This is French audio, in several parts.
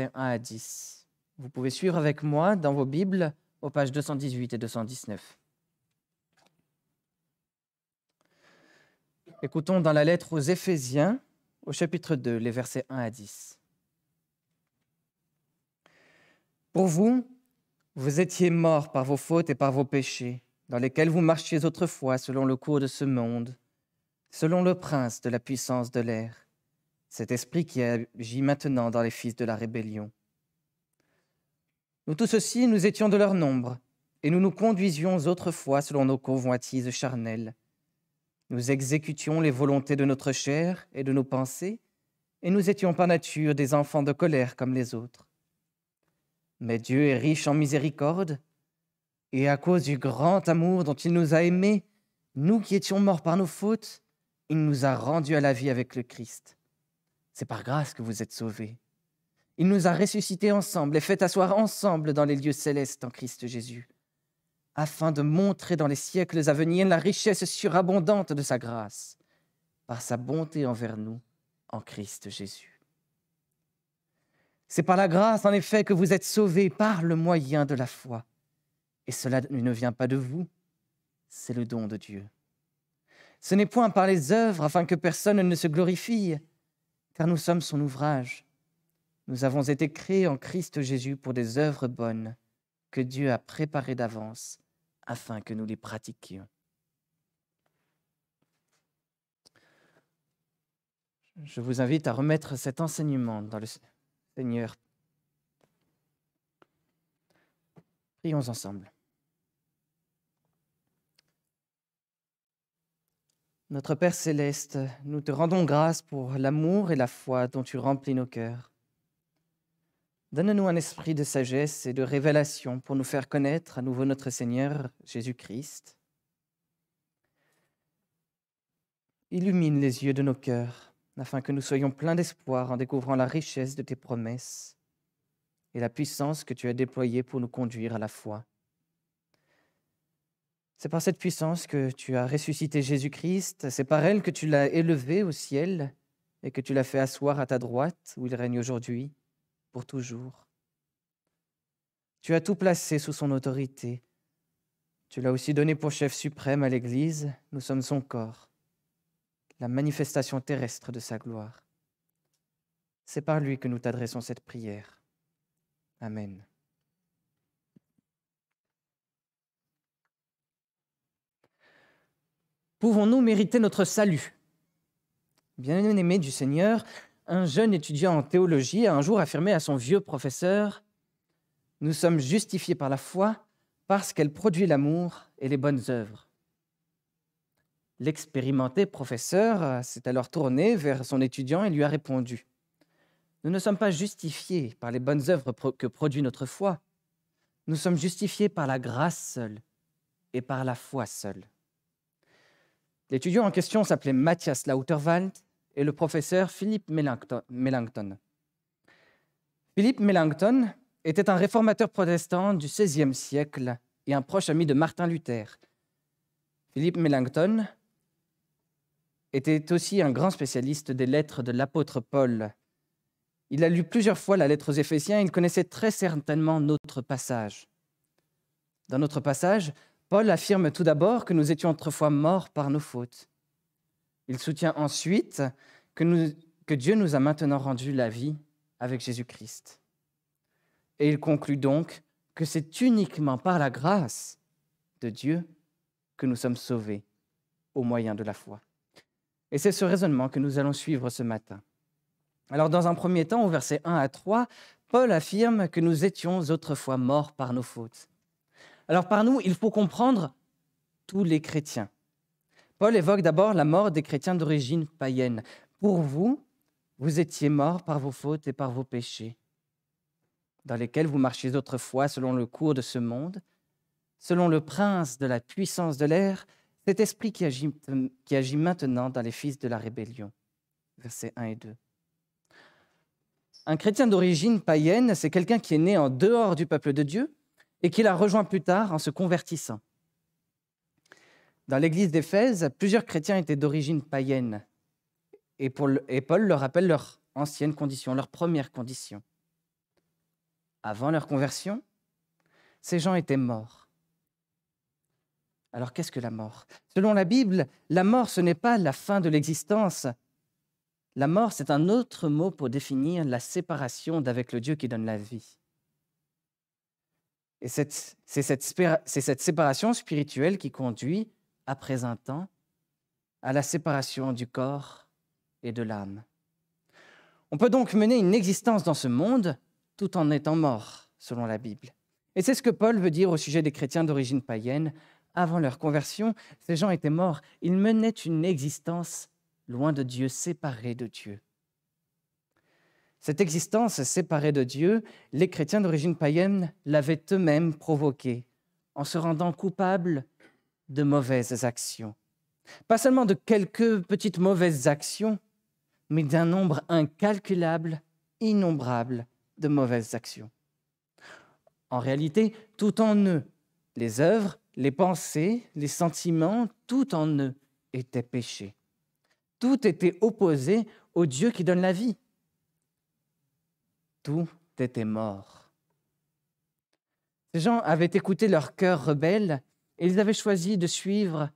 versets 1 à 10. Vous pouvez suivre avec moi dans vos Bibles aux pages 218 et 219. Écoutons dans la lettre aux Éphésiens, au chapitre 2, les versets 1 à 10. Pour vous, vous étiez morts par vos fautes et par vos péchés, dans lesquels vous marchiez autrefois selon le cours de ce monde, selon le prince de la puissance de l'air cet esprit qui agit maintenant dans les fils de la rébellion. Nous tous aussi, nous étions de leur nombre, et nous nous conduisions autrefois selon nos convoitises charnelles. Nous exécutions les volontés de notre chair et de nos pensées, et nous étions par nature des enfants de colère comme les autres. Mais Dieu est riche en miséricorde, et à cause du grand amour dont il nous a aimés, nous qui étions morts par nos fautes, il nous a rendus à la vie avec le Christ. C'est par grâce que vous êtes sauvés. Il nous a ressuscités ensemble et fait asseoir ensemble dans les lieux célestes en Christ Jésus, afin de montrer dans les siècles à venir la richesse surabondante de sa grâce, par sa bonté envers nous en Christ Jésus. C'est par la grâce, en effet, que vous êtes sauvés par le moyen de la foi. Et cela ne vient pas de vous, c'est le don de Dieu. Ce n'est point par les œuvres afin que personne ne se glorifie, car nous sommes son ouvrage. Nous avons été créés en Christ Jésus pour des œuvres bonnes que Dieu a préparées d'avance afin que nous les pratiquions. Je vous invite à remettre cet enseignement dans le Seigneur. Prions ensemble. Notre Père céleste, nous te rendons grâce pour l'amour et la foi dont tu remplis nos cœurs. Donne-nous un esprit de sagesse et de révélation pour nous faire connaître à nouveau notre Seigneur Jésus-Christ. Illumine les yeux de nos cœurs, afin que nous soyons pleins d'espoir en découvrant la richesse de tes promesses et la puissance que tu as déployée pour nous conduire à la foi. C'est par cette puissance que tu as ressuscité Jésus-Christ, c'est par elle que tu l'as élevé au ciel et que tu l'as fait asseoir à ta droite où il règne aujourd'hui, pour toujours. Tu as tout placé sous son autorité. Tu l'as aussi donné pour chef suprême à l'Église, nous sommes son corps, la manifestation terrestre de sa gloire. C'est par lui que nous t'adressons cette prière. Amen. Pouvons-nous mériter notre salut Bien-aimé du Seigneur, un jeune étudiant en théologie a un jour affirmé à son vieux professeur Nous sommes justifiés par la foi parce qu'elle produit l'amour et les bonnes œuvres. L'expérimenté professeur s'est alors tourné vers son étudiant et lui a répondu Nous ne sommes pas justifiés par les bonnes œuvres que produit notre foi. Nous sommes justifiés par la grâce seule et par la foi seule. L'étudiant en question s'appelait Matthias Lauterwald et le professeur Philippe Melanchthon. Philippe Melanchthon était un réformateur protestant du XVIe siècle et un proche ami de Martin Luther. Philippe Melanchthon était aussi un grand spécialiste des lettres de l'apôtre Paul. Il a lu plusieurs fois la lettre aux Éphésiens et il connaissait très certainement notre passage. Dans notre passage, Paul affirme tout d'abord que nous étions autrefois morts par nos fautes. Il soutient ensuite que, Dieu nous a maintenant rendu la vie avec Jésus-Christ. Et il conclut donc que c'est uniquement par la grâce de Dieu que nous sommes sauvés au moyen de la foi. Et c'est ce raisonnement que nous allons suivre ce matin. Alors dans un premier temps, au verset 1 à 3, Paul affirme que nous étions autrefois morts par nos fautes. Alors par nous, il faut comprendre tous les chrétiens. Paul évoque d'abord la mort des chrétiens d'origine païenne. Pour vous, vous étiez morts par vos fautes et par vos péchés, dans lesquels vous marchiez autrefois selon le cours de ce monde, selon le prince de la puissance de l'air, cet esprit qui agit, maintenant dans les fils de la rébellion. Versets 1 et 2. Un chrétien d'origine païenne, c'est quelqu'un qui est né en dehors du peuple de Dieu, et qu'il a rejoint plus tard en se convertissant. Dans l'église d'Éphèse, plusieurs chrétiens étaient d'origine païenne, et, Paul leur rappelle leur ancienne condition, leur première condition. Avant leur conversion, ces gens étaient morts. Alors qu'est-ce que la mort Selon la Bible, la mort, ce n'est pas la fin de l'existence. La mort, c'est un autre mot pour définir la séparation d'avec le Dieu qui donne la vie. Et c'est cette, séparation spirituelle qui conduit, après un temps, à la séparation du corps et de l'âme. On peut donc mener une existence dans ce monde tout en étant mort, selon la Bible. Et c'est ce que Paul veut dire au sujet des chrétiens d'origine païenne. Avant leur conversion, ces gens étaient morts. Ils menaient une existence loin de Dieu, séparés de Dieu. Cette existence séparée de Dieu, les chrétiens d'origine païenne l'avaient eux-mêmes provoquée en se rendant coupables de mauvaises actions. Pas seulement de quelques petites mauvaises actions, mais d'un nombre incalculable, innombrable de mauvaises actions. En réalité, tout en eux, les œuvres, les pensées, les sentiments, tout en eux était péché. Tout était opposé au Dieu qui donne la vie, tout était mort. Ces gens avaient écouté leur cœur rebelle et ils avaient choisi de suivre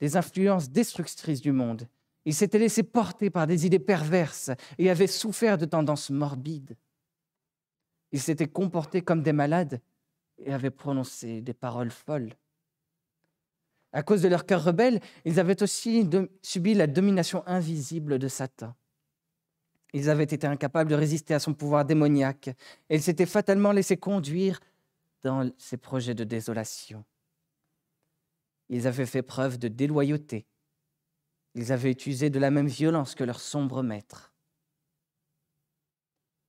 des influences destructrices du monde. Ils s'étaient laissés porter par des idées perverses et avaient souffert de tendances morbides. Ils s'étaient comportés comme des malades et avaient prononcé des paroles folles. À cause de leur cœur rebelle, ils avaient aussi subi la domination invisible de Satan. Ils avaient été incapables de résister à son pouvoir démoniaque et ils s'étaient fatalement laissés conduire dans ses projets de désolation. Ils avaient fait preuve de déloyauté. Ils avaient utilisé de la même violence que leur sombre maître.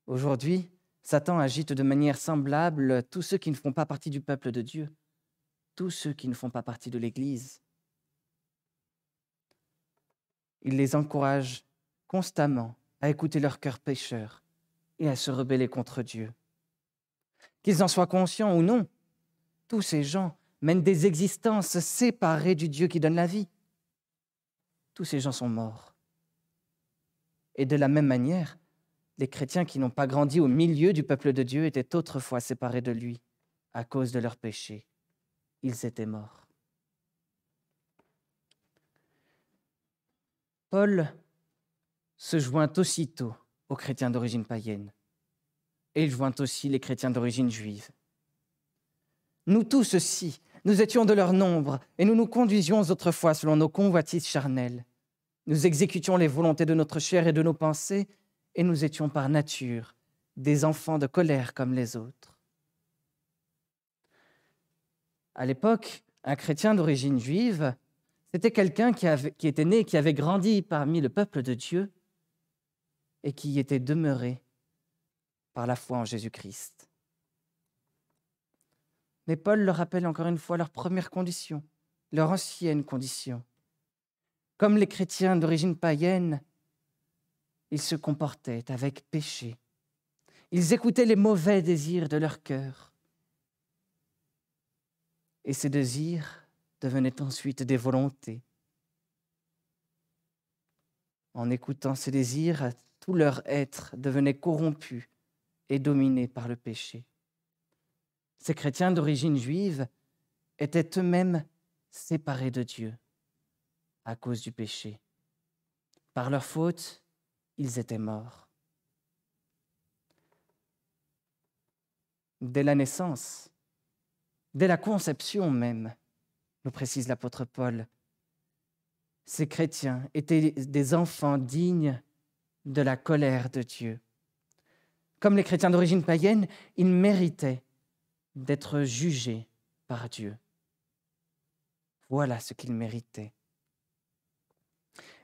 Aujourd'hui, Satan agite de manière semblable tous ceux qui ne font pas partie du peuple de Dieu, tous ceux qui ne font pas partie de l'Église. Il les encourage constamment à écouter leur cœur pécheur et à se rebeller contre Dieu. Qu'ils en soient conscients ou non, tous ces gens mènent des existences séparées du Dieu qui donne la vie. Tous ces gens sont morts. Et de la même manière, les chrétiens qui n'ont pas grandi au milieu du peuple de Dieu étaient autrefois séparés de lui à cause de leur péchés. Ils étaient morts. Paul se joint aussitôt aux chrétiens d'origine païenne et il joint aussi les chrétiens d'origine juive. Nous tous aussi, nous étions de leur nombre et nous nous conduisions autrefois selon nos convoitises charnelles. Nous exécutions les volontés de notre chair et de nos pensées et nous étions par nature des enfants de colère comme les autres. À l'époque, un chrétien d'origine juive, c'était quelqu'un qui, qui, était né qui avait grandi parmi le peuple de Dieu et qui y étaient demeurés par la foi en Jésus-Christ. Mais Paul leur rappelle encore une fois leur première condition, leur ancienne condition. Comme les chrétiens d'origine païenne, ils se comportaient avec péché. Ils écoutaient les mauvais désirs de leur cœur. Et ces désirs devenaient ensuite des volontés. En écoutant ces désirs, leur être devenait corrompu et dominé par le péché. Ces chrétiens d'origine juive étaient eux-mêmes séparés de Dieu à cause du péché. Par leur faute, ils étaient morts. Dès la naissance, dès la conception même, nous précise l'apôtre Paul, ces chrétiens étaient des enfants dignes de la colère de Dieu. Comme les chrétiens d'origine païenne, ils méritaient d'être jugés par Dieu. Voilà ce qu'ils méritaient.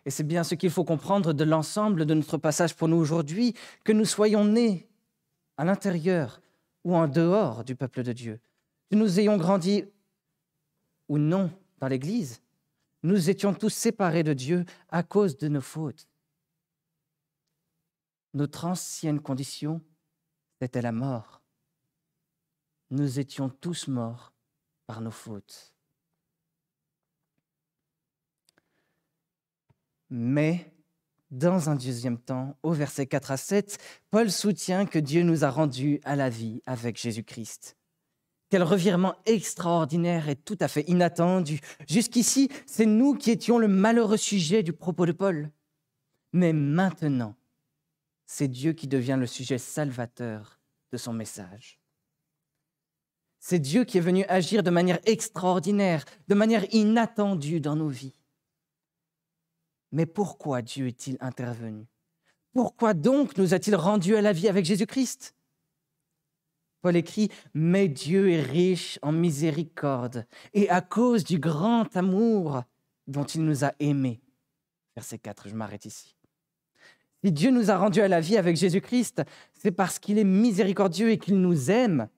Et c'est bien ce qu'il faut comprendre de l'ensemble de notre passage pour nous aujourd'hui, que nous soyons nés à l'intérieur ou en dehors du peuple de Dieu, que nous ayons grandi ou non dans l'Église, nous étions tous séparés de Dieu à cause de nos fautes. Notre ancienne condition, c'était la mort. Nous étions tous morts par nos fautes. Mais, dans un deuxième temps, au verset 4 à 7, Paul soutient que Dieu nous a rendus à la vie avec Jésus-Christ. Quel revirement extraordinaire et tout à fait inattendu. Jusqu'ici, c'est nous qui étions le malheureux sujet du propos de Paul. Mais maintenant, c'est Dieu qui devient le sujet salvateur de son message. C'est Dieu qui est venu agir de manière extraordinaire, de manière inattendue dans nos vies. Mais pourquoi Dieu est-il intervenu Pourquoi donc nous a-t-il rendus à la vie avec Jésus-Christ Paul écrit, Mais Dieu est riche en miséricorde, et à cause du grand amour dont il nous a aimés. Verset 4, je m'arrête ici. Si Dieu nous a rendus à la vie avec Jésus-Christ, c'est parce qu'il est miséricordieux et qu'il nous aime.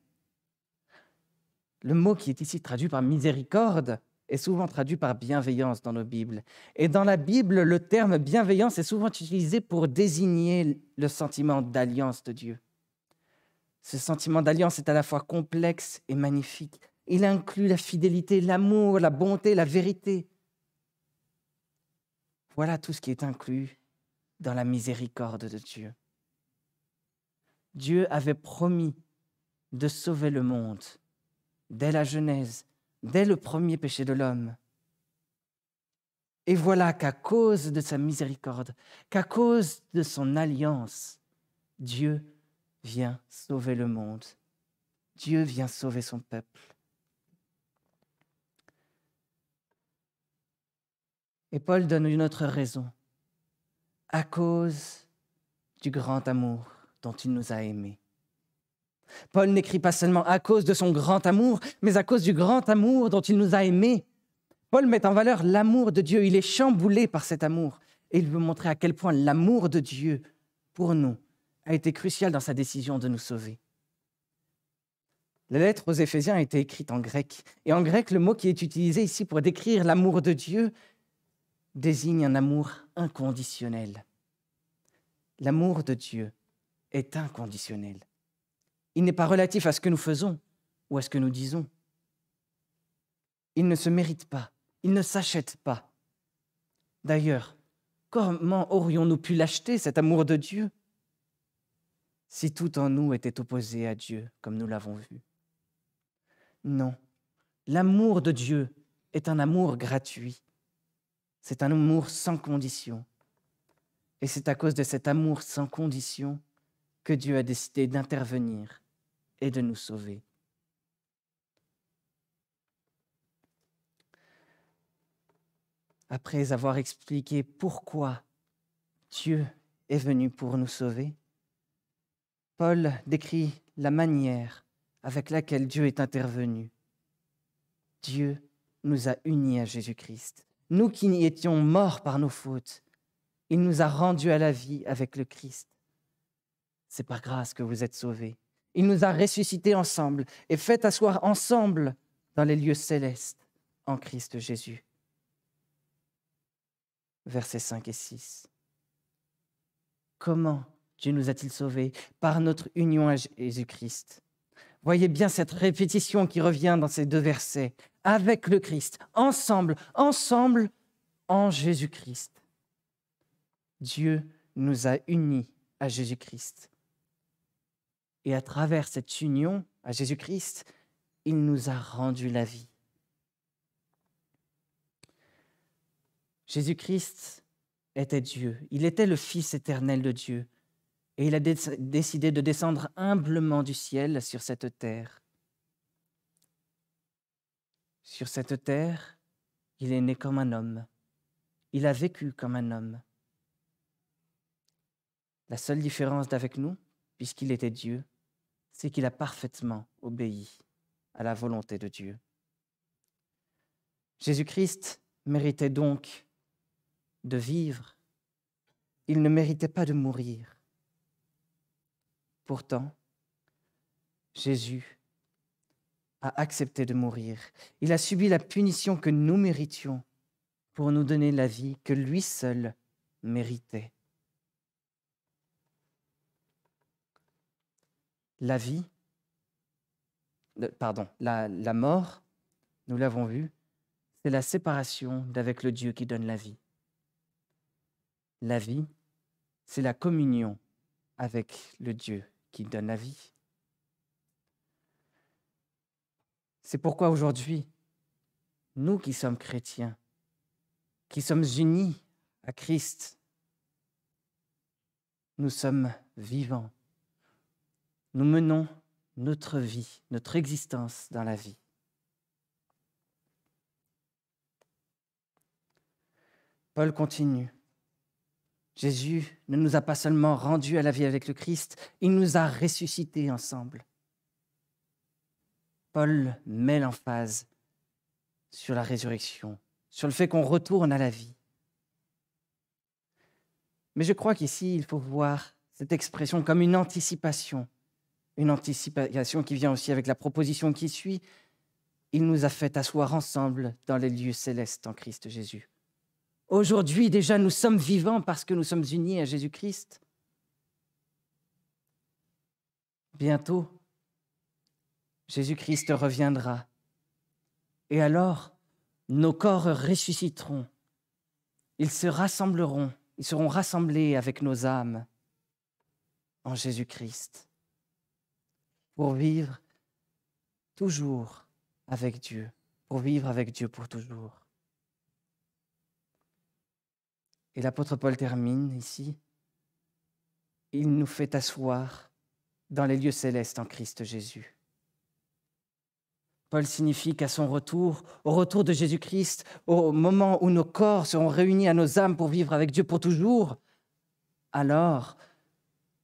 Le mot qui est ici traduit par miséricorde est souvent traduit par bienveillance dans nos Bibles. Et dans la Bible, le terme bienveillance est souvent utilisé pour désigner le sentiment d'alliance de Dieu. Ce sentiment d'alliance est à la fois complexe et magnifique. Il inclut la fidélité, l'amour, la bonté, la vérité. Voilà tout ce qui est inclus dans la miséricorde de Dieu. Dieu avait promis de sauver le monde dès la Genèse, dès le premier péché de l'homme. Et voilà qu'à cause de sa miséricorde, qu'à cause de son alliance, Dieu vient sauver le monde. Dieu vient sauver son peuple. Et Paul donne une autre raison à cause du grand amour dont il nous a aimés. Paul n'écrit pas seulement à cause de son grand amour, mais à cause du grand amour dont il nous a aimés. Paul met en valeur l'amour de Dieu, il est chamboulé par cet amour, et il veut montrer à quel point l'amour de Dieu pour nous a été crucial dans sa décision de nous sauver. La lettre aux Éphésiens a été écrite en grec, et en grec, le mot qui est utilisé ici pour décrire l'amour de Dieu, désigne un amour inconditionnel. L'amour de Dieu est inconditionnel. Il n'est pas relatif à ce que nous faisons ou à ce que nous disons. Il ne se mérite pas, il ne s'achète pas. D'ailleurs, comment aurions-nous pu l'acheter, cet amour de Dieu, si tout en nous était opposé à Dieu, comme nous l'avons vu Non, l'amour de Dieu est un amour gratuit. C'est un amour sans condition. Et c'est à cause de cet amour sans condition que Dieu a décidé d'intervenir et de nous sauver. Après avoir expliqué pourquoi Dieu est venu pour nous sauver, Paul décrit la manière avec laquelle Dieu est intervenu. Dieu nous a unis à Jésus-Christ nous qui étions morts par nos fautes, il nous a rendus à la vie avec le Christ. C'est par grâce que vous êtes sauvés. Il nous a ressuscités ensemble et fait asseoir ensemble dans les lieux célestes en Christ Jésus. Versets 5 et 6. Comment Dieu nous a-t-il sauvés Par notre union à Jésus-Christ. Voyez bien cette répétition qui revient dans ces deux versets avec le Christ, ensemble, ensemble en Jésus-Christ. Dieu nous a unis à Jésus-Christ. Et à travers cette union à Jésus-Christ, il nous a rendu la vie. Jésus-Christ était Dieu, il était le Fils éternel de Dieu, et il a décidé de descendre humblement du ciel sur cette terre. Sur cette terre, il est né comme un homme. Il a vécu comme un homme. La seule différence d'avec nous, puisqu'il était Dieu, c'est qu'il a parfaitement obéi à la volonté de Dieu. Jésus-Christ méritait donc de vivre. Il ne méritait pas de mourir. Pourtant, Jésus a accepté de mourir. Il a subi la punition que nous méritions pour nous donner la vie que lui seul méritait. La vie, euh, pardon, la, la mort, nous l'avons vu, c'est la séparation d'avec le Dieu qui donne la vie. La vie, c'est la communion avec le Dieu qui donne la vie. C'est pourquoi aujourd'hui, nous qui sommes chrétiens, qui sommes unis à Christ, nous sommes vivants. Nous menons notre vie, notre existence dans la vie. Paul continue. Jésus ne nous a pas seulement rendus à la vie avec le Christ, il nous a ressuscités ensemble. Paul met l'emphase sur la résurrection, sur le fait qu'on retourne à la vie. Mais je crois qu'ici, il faut voir cette expression comme une anticipation, une anticipation qui vient aussi avec la proposition qui suit. Il nous a fait asseoir ensemble dans les lieux célestes en Christ Jésus. Aujourd'hui déjà, nous sommes vivants parce que nous sommes unis à Jésus-Christ. Bientôt, Jésus-Christ reviendra. Et alors, nos corps ressusciteront. Ils se rassembleront, ils seront rassemblés avec nos âmes en Jésus-Christ pour vivre toujours avec Dieu, pour vivre avec Dieu pour toujours. Et l'apôtre Paul termine ici. Il nous fait asseoir dans les lieux célestes en Christ Jésus. Paul signifie qu'à son retour, au retour de Jésus-Christ, au moment où nos corps seront réunis à nos âmes pour vivre avec Dieu pour toujours, alors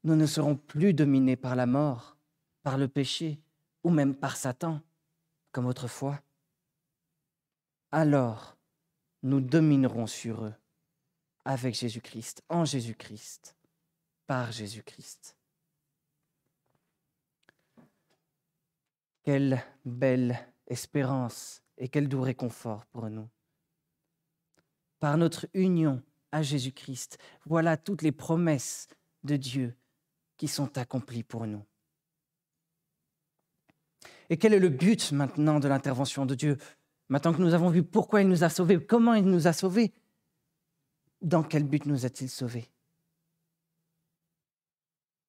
nous ne serons plus dominés par la mort, par le péché ou même par Satan, comme autrefois. Alors nous dominerons sur eux avec Jésus-Christ, en Jésus-Christ, par Jésus-Christ. Quelle belle espérance et quel doux réconfort pour nous. Par notre union à Jésus-Christ, voilà toutes les promesses de Dieu qui sont accomplies pour nous. Et quel est le but maintenant de l'intervention de Dieu Maintenant que nous avons vu pourquoi il nous a sauvés, comment il nous a sauvés, dans quel but nous a-t-il sauvés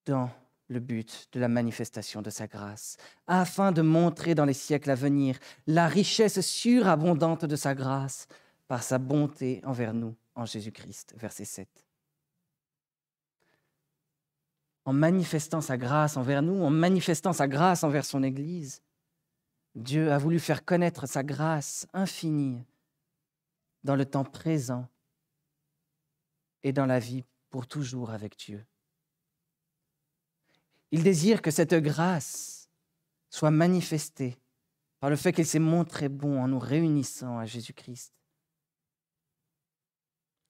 Dans le but de la manifestation de sa grâce, afin de montrer dans les siècles à venir la richesse surabondante de sa grâce par sa bonté envers nous en Jésus-Christ. Verset 7. En manifestant sa grâce envers nous, en manifestant sa grâce envers son Église, Dieu a voulu faire connaître sa grâce infinie dans le temps présent et dans la vie pour toujours avec Dieu. Il désire que cette grâce soit manifestée par le fait qu'il s'est montré bon en nous réunissant à Jésus-Christ.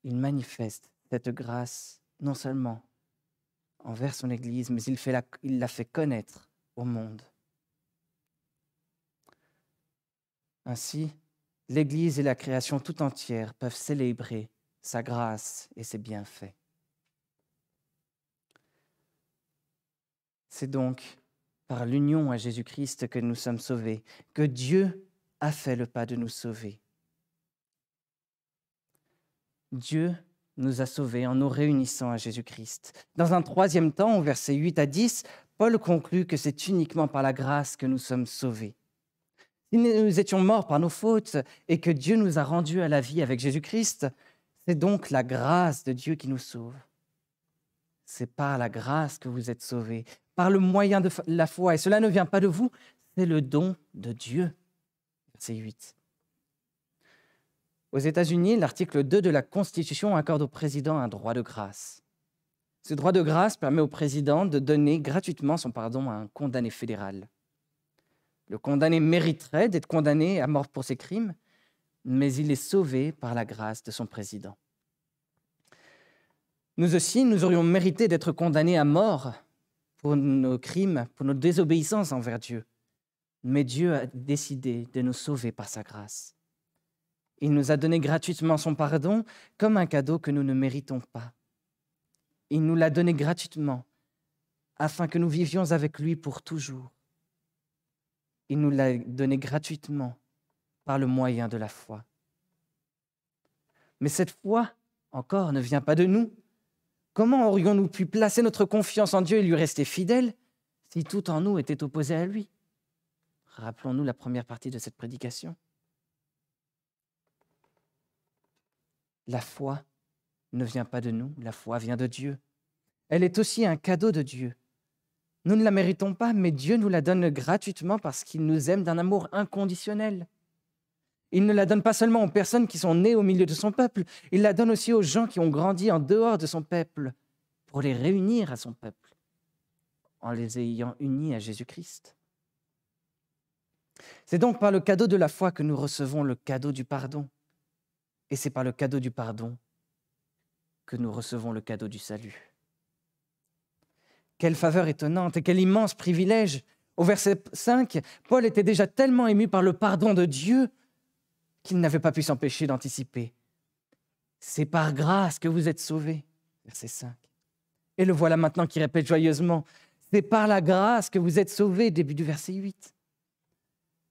Il manifeste cette grâce non seulement envers son Église, mais il, il la fait connaître au monde. Ainsi, l'Église et la création tout entière peuvent célébrer sa grâce et ses bienfaits. C'est donc par l'union à Jésus-Christ que nous sommes sauvés, que Dieu a fait le pas de nous sauver. Dieu nous a sauvés en nous réunissant à Jésus-Christ. Dans un troisième temps, au verset 8 à 10, Paul conclut que c'est uniquement par la grâce que nous sommes sauvés. Si nous étions morts par nos fautes et que Dieu nous a rendus à la vie avec Jésus-Christ, c'est donc la grâce de Dieu qui nous sauve. C'est par la grâce que vous êtes sauvés par le moyen de la foi. Et cela ne vient pas de vous, c'est le don de Dieu. C'est 8. Aux États-Unis, l'article 2 de la Constitution accorde au président un droit de grâce. Ce droit de grâce permet au président de donner gratuitement son pardon à un condamné fédéral. Le condamné mériterait d'être condamné à mort pour ses crimes, mais il est sauvé par la grâce de son président. Nous aussi, nous aurions mérité d'être condamnés à mort pour nos crimes, pour nos désobéissances envers Dieu. Mais Dieu a décidé de nous sauver par sa grâce. Il nous a donné gratuitement son pardon comme un cadeau que nous ne méritons pas. Il nous l'a donné gratuitement afin que nous vivions avec lui pour toujours. Il nous l'a donné gratuitement par le moyen de la foi. Mais cette foi, encore, ne vient pas de nous, Comment aurions-nous pu placer notre confiance en Dieu et lui rester fidèle si tout en nous était opposé à lui Rappelons-nous la première partie de cette prédication. La foi ne vient pas de nous, la foi vient de Dieu. Elle est aussi un cadeau de Dieu. Nous ne la méritons pas, mais Dieu nous la donne gratuitement parce qu'il nous aime d'un amour inconditionnel. Il ne la donne pas seulement aux personnes qui sont nées au milieu de son peuple, il la donne aussi aux gens qui ont grandi en dehors de son peuple, pour les réunir à son peuple, en les ayant unis à Jésus-Christ. C'est donc par le cadeau de la foi que nous recevons le cadeau du pardon, et c'est par le cadeau du pardon que nous recevons le cadeau du salut. Quelle faveur étonnante et quel immense privilège. Au verset 5, Paul était déjà tellement ému par le pardon de Dieu qu'il n'avait pas pu s'empêcher d'anticiper. C'est par grâce que vous êtes sauvés. Verset 5. Et le voilà maintenant qui répète joyeusement, c'est par la grâce que vous êtes sauvés, début du verset 8.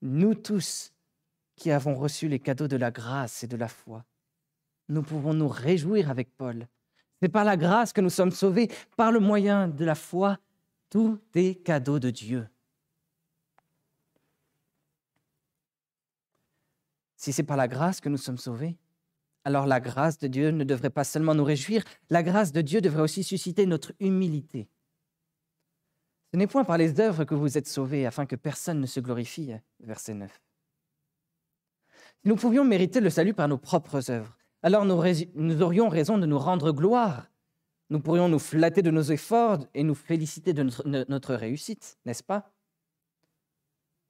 Nous tous qui avons reçu les cadeaux de la grâce et de la foi, nous pouvons nous réjouir avec Paul. C'est par la grâce que nous sommes sauvés, par le moyen de la foi, tous est cadeaux de Dieu. Si c'est par la grâce que nous sommes sauvés, alors la grâce de Dieu ne devrait pas seulement nous réjouir, la grâce de Dieu devrait aussi susciter notre humilité. Ce n'est point par les œuvres que vous êtes sauvés, afin que personne ne se glorifie. Verset 9. Si nous pouvions mériter le salut par nos propres œuvres, alors nous, aurions raison de nous rendre gloire. Nous pourrions nous flatter de nos efforts et nous féliciter de notre réussite, n'est-ce pas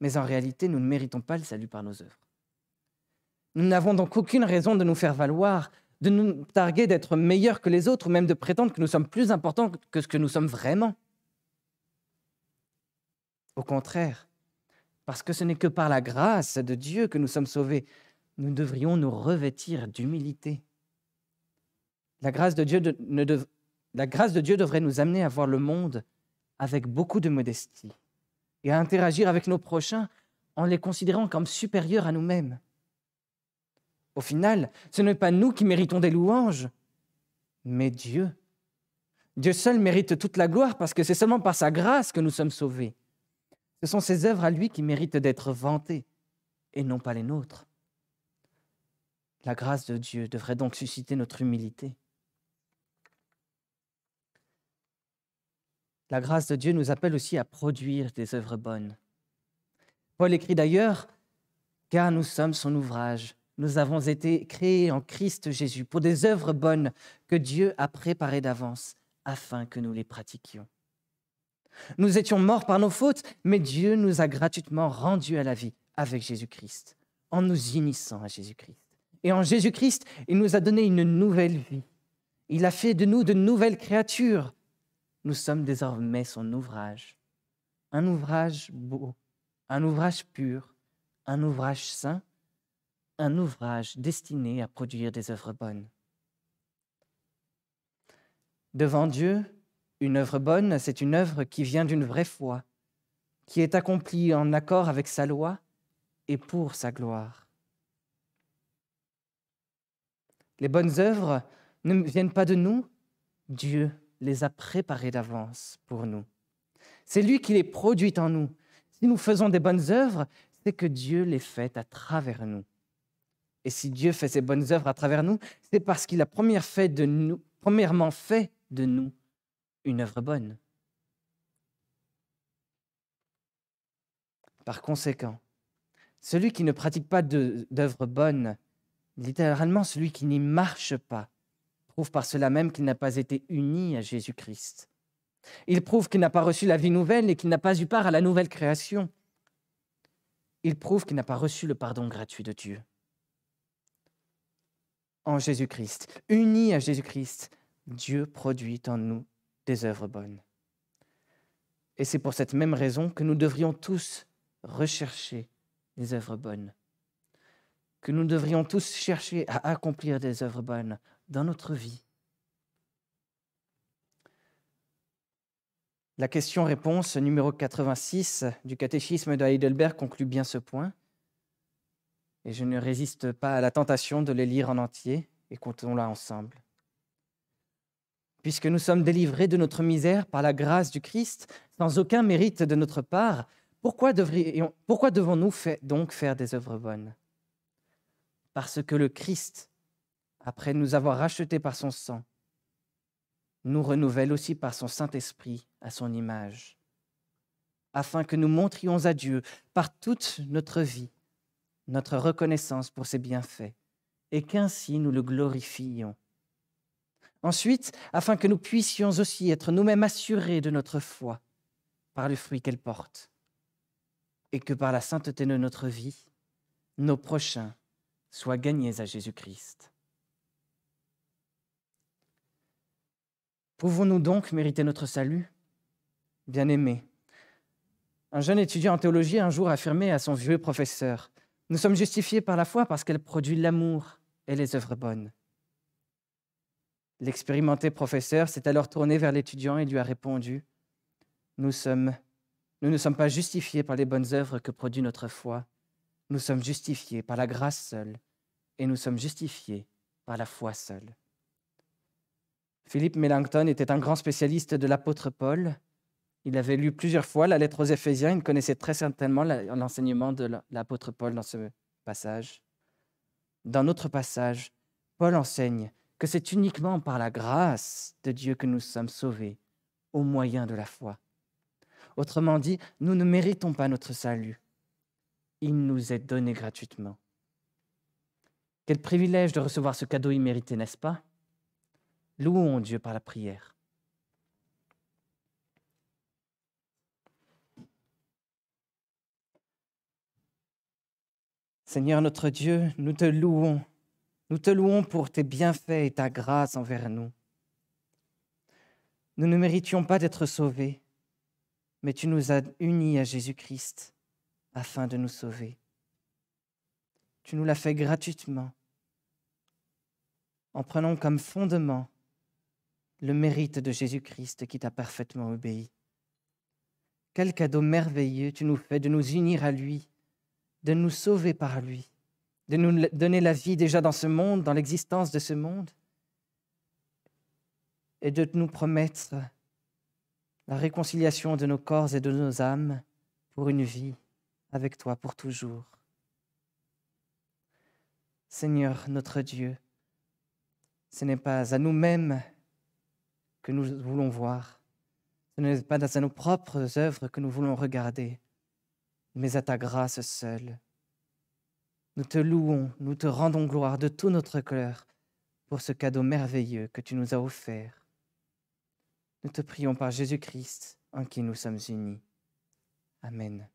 Mais en réalité, nous ne méritons pas le salut par nos œuvres. Nous n'avons donc aucune raison de nous faire valoir, de nous targuer d'être meilleurs que les autres ou même de prétendre que nous sommes plus importants que ce que nous sommes vraiment. Au contraire, parce que ce n'est que par la grâce de Dieu que nous sommes sauvés, nous devrions nous revêtir d'humilité. La grâce de Dieu, ne la grâce de Dieu devrait nous amener à voir le monde avec beaucoup de modestie et à interagir avec nos prochains en les considérant comme supérieurs à nous-mêmes. Au final, ce n'est pas nous qui méritons des louanges, mais Dieu. Dieu seul mérite toute la gloire parce que c'est seulement par sa grâce que nous sommes sauvés. Ce sont ses œuvres à lui qui méritent d'être vantées et non pas les nôtres. La grâce de Dieu devrait donc susciter notre humilité. La grâce de Dieu nous appelle aussi à produire des œuvres bonnes. Paul écrit d'ailleurs, car nous sommes son ouvrage, nous avons été créés en Christ Jésus pour des œuvres bonnes que Dieu a préparées d'avance afin que nous les pratiquions. Nous étions morts par nos fautes, mais Dieu nous a gratuitement rendus à la vie avec Jésus-Christ, en nous unissant à Jésus-Christ. Et en Jésus-Christ, il nous a donné une nouvelle vie. Il a fait de nous de nouvelles créatures. Nous sommes désormais son ouvrage. Un ouvrage beau, un ouvrage pur, un ouvrage saint, un ouvrage destiné à produire des œuvres bonnes. Devant Dieu, une œuvre bonne, c'est une œuvre qui vient d'une vraie foi, qui est accomplie en accord avec sa loi et pour sa gloire. Les bonnes œuvres ne viennent pas de nous, Dieu les a préparées d'avance pour nous. C'est lui qui les produit en nous. Si nous faisons des bonnes œuvres, c'est que Dieu les fait à travers nous. Et si Dieu fait ses bonnes œuvres à travers nous, c'est parce qu'il a premièrement fait de nous une œuvre bonne. Par conséquent, celui qui ne pratique pas d'œuvre bonne, littéralement celui qui n'y marche pas, prouve par cela même qu'il n'a pas été uni à Jésus-Christ. Il prouve qu'il n'a pas reçu la vie nouvelle et qu'il n'a pas eu part à la nouvelle création. Il prouve qu'il n'a pas reçu le pardon gratuit de Dieu en Jésus-Christ, unis à Jésus-Christ, Dieu produit en nous des œuvres bonnes. Et c'est pour cette même raison que nous devrions tous rechercher des œuvres bonnes, que nous devrions tous chercher à accomplir des œuvres bonnes dans notre vie. La question-réponse numéro 86 du catéchisme de Heidelberg conclut bien ce point et je ne résiste pas à la tentation de les lire en entier, et comptons-la ensemble. Puisque nous sommes délivrés de notre misère par la grâce du Christ, sans aucun mérite de notre part, pourquoi, pourquoi devons-nous donc faire des œuvres bonnes Parce que le Christ, après nous avoir rachetés par son sang, nous renouvelle aussi par son Saint-Esprit à son image, afin que nous montrions à Dieu par toute notre vie notre reconnaissance pour ses bienfaits, et qu'ainsi nous le glorifions. Ensuite, afin que nous puissions aussi être nous-mêmes assurés de notre foi par le fruit qu'elle porte, et que par la sainteté de notre vie, nos prochains soient gagnés à Jésus-Christ. Pouvons-nous donc mériter notre salut bien aimé un jeune étudiant en théologie a un jour affirmé à son vieux professeur nous sommes justifiés par la foi parce qu'elle produit l'amour et les œuvres bonnes. L'expérimenté professeur s'est alors tourné vers l'étudiant et lui a répondu nous, ne sommes pas justifiés par les bonnes œuvres que produit notre foi. Nous sommes justifiés par la grâce seule et nous sommes justifiés par la foi seule. Philippe Melanchthon était un grand spécialiste de l'apôtre Paul il avait lu plusieurs fois la lettre aux Éphésiens, il connaissait très certainement l'enseignement de l'apôtre Paul dans ce passage. Dans notre passage, Paul enseigne que c'est uniquement par la grâce de Dieu que nous sommes sauvés, au moyen de la foi. Autrement dit, nous ne méritons pas notre salut. Il nous est donné gratuitement. Quel privilège de recevoir ce cadeau immérité, n'est-ce pas Louons Dieu par la prière. Seigneur notre Dieu, nous te louons. Nous te louons pour tes bienfaits et ta grâce envers nous. Nous ne méritions pas d'être sauvés, mais tu nous as unis à Jésus-Christ afin de nous sauver. Tu nous l'as fait gratuitement, en prenant comme fondement le mérite de Jésus-Christ qui t'a parfaitement obéi. Quel cadeau merveilleux tu nous fais de nous unir à lui de nous sauver par lui, de nous donner la vie déjà dans ce monde, dans l'existence de ce monde, et de nous promettre la réconciliation de nos corps et de nos âmes pour une vie avec toi pour toujours. Seigneur notre Dieu, ce n'est pas à nous-mêmes que nous voulons voir, ce n'est pas à nos propres œuvres que nous voulons regarder, mais à ta grâce seule. Nous te louons, nous te rendons gloire de tout notre cœur pour ce cadeau merveilleux que tu nous as offert. Nous te prions par Jésus-Christ, en qui nous sommes unis. Amen.